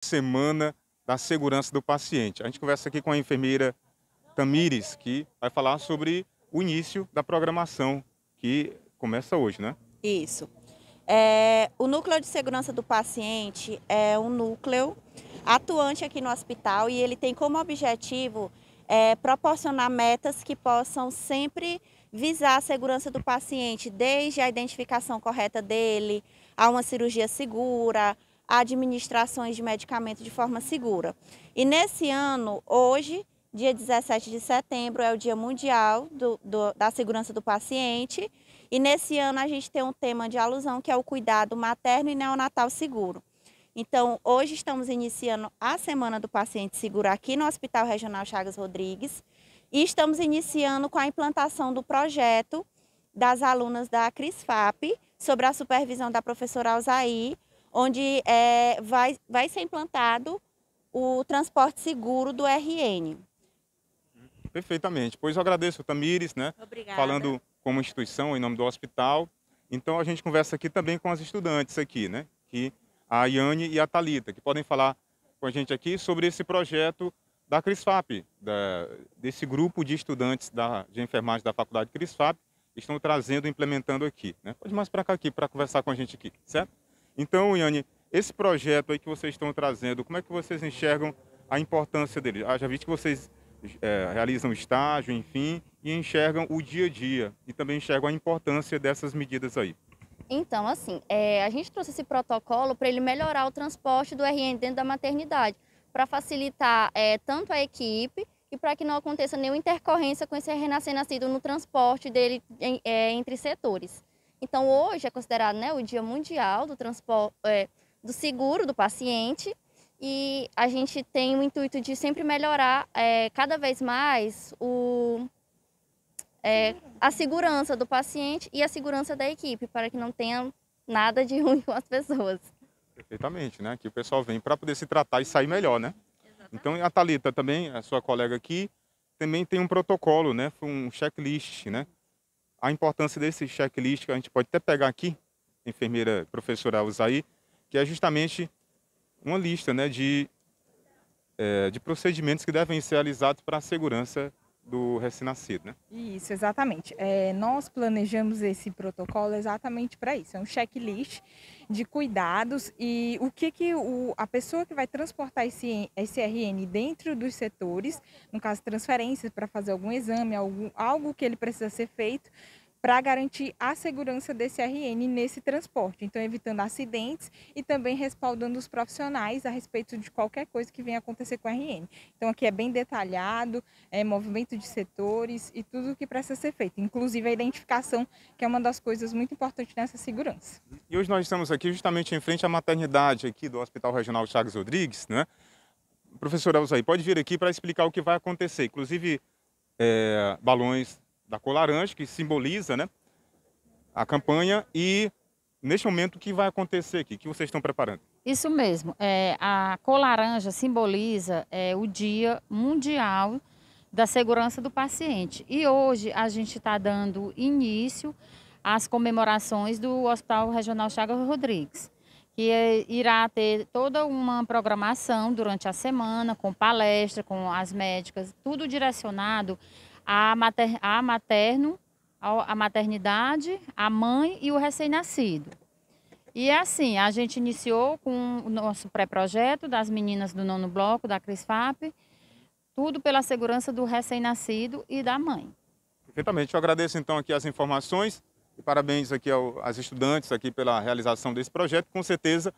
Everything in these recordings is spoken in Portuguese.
Semana da Segurança do Paciente. A gente conversa aqui com a enfermeira Tamires, que vai falar sobre o início da programação que começa hoje, né? Isso. É, o núcleo de segurança do paciente é um núcleo atuante aqui no hospital e ele tem como objetivo é, proporcionar metas que possam sempre visar a segurança do paciente, desde a identificação correta dele, a uma cirurgia segura, administrações de medicamento de forma segura. E nesse ano, hoje, dia 17 de setembro, é o Dia Mundial do, do, da Segurança do Paciente. E nesse ano a gente tem um tema de alusão que é o cuidado materno e neonatal seguro. Então, hoje estamos iniciando a Semana do Paciente Seguro aqui no Hospital Regional Chagas Rodrigues e estamos iniciando com a implantação do projeto das alunas da CRISFAP sobre a supervisão da professora Alzaí, onde é, vai, vai ser implantado o transporte seguro do RN. Perfeitamente. Pois eu agradeço, Tamires, né? Obrigada. Falando como instituição em nome do hospital. Então a gente conversa aqui também com as estudantes aqui, né? Que a Iane e a Talita, que podem falar com a gente aqui sobre esse projeto da CRISFAP, da, desse grupo de estudantes da, de enfermagem da Faculdade CRISFAP, estão trazendo, e implementando aqui. Né? Pode mais para cá aqui para conversar com a gente aqui, certo? Então, Yane, esse projeto aí que vocês estão trazendo, como é que vocês enxergam a importância dele? Ah, já vi que vocês é, realizam estágio, enfim, e enxergam o dia a dia e também enxergam a importância dessas medidas aí. Então, assim, é, a gente trouxe esse protocolo para ele melhorar o transporte do RN dentro da maternidade, para facilitar é, tanto a equipe e para que não aconteça nenhuma intercorrência com esse renascer nascido no transporte dele é, entre setores. Então, hoje é considerado né, o Dia Mundial do, transporte, é, do Seguro do Paciente e a gente tem o intuito de sempre melhorar é, cada vez mais o, é, a segurança do paciente e a segurança da equipe, para que não tenha nada de ruim com as pessoas. Perfeitamente, né? Que o pessoal vem para poder se tratar e sair melhor, né? Então, a Thalita também, a sua colega aqui, também tem um protocolo, né? Um checklist, né? a importância desse checklist que a gente pode até pegar aqui, enfermeira professora Usaí, que é justamente uma lista né, de, é, de procedimentos que devem ser realizados para a segurança do recém-nascido, né? Isso, exatamente. É, nós planejamos esse protocolo exatamente para isso. É um checklist de cuidados e o que, que o, a pessoa que vai transportar esse SRN dentro dos setores, no caso transferências para fazer algum exame, algum, algo que ele precisa ser feito, para garantir a segurança desse RN nesse transporte, então evitando acidentes e também respaldando os profissionais a respeito de qualquer coisa que venha acontecer com o RN. Então aqui é bem detalhado, é movimento de setores e tudo o que precisa ser feito, inclusive a identificação, que é uma das coisas muito importantes nessa segurança. E hoje nós estamos aqui justamente em frente à maternidade aqui do Hospital Regional Chagas Rodrigues, né? Professor Elzaí, pode vir aqui para explicar o que vai acontecer, inclusive é, balões, da cor laranja, que simboliza né, a campanha, e neste momento o que vai acontecer aqui, o que vocês estão preparando? Isso mesmo, é, a cor laranja simboliza é, o Dia Mundial da Segurança do Paciente. E hoje a gente está dando início às comemorações do Hospital Regional Chagas Rodrigues que é, irá ter toda uma programação durante a semana, com palestra, com as médicas, tudo direcionado a, mater, a materno, a maternidade, a mãe e o recém-nascido. E é assim, a gente iniciou com o nosso pré-projeto das meninas do nono bloco, da CRISFAP, tudo pela segurança do recém-nascido e da mãe. Perfeitamente. Eu agradeço então aqui as informações e parabéns aqui às estudantes aqui pela realização desse projeto. Com certeza,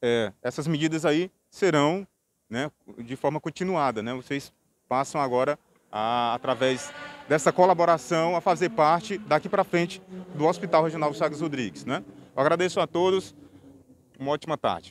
é, essas medidas aí serão né, de forma continuada. Né? Vocês passam agora a, através dessa colaboração, a fazer parte daqui para frente do Hospital Regional Chagas Rodrigues. Né? Eu agradeço a todos, uma ótima tarde.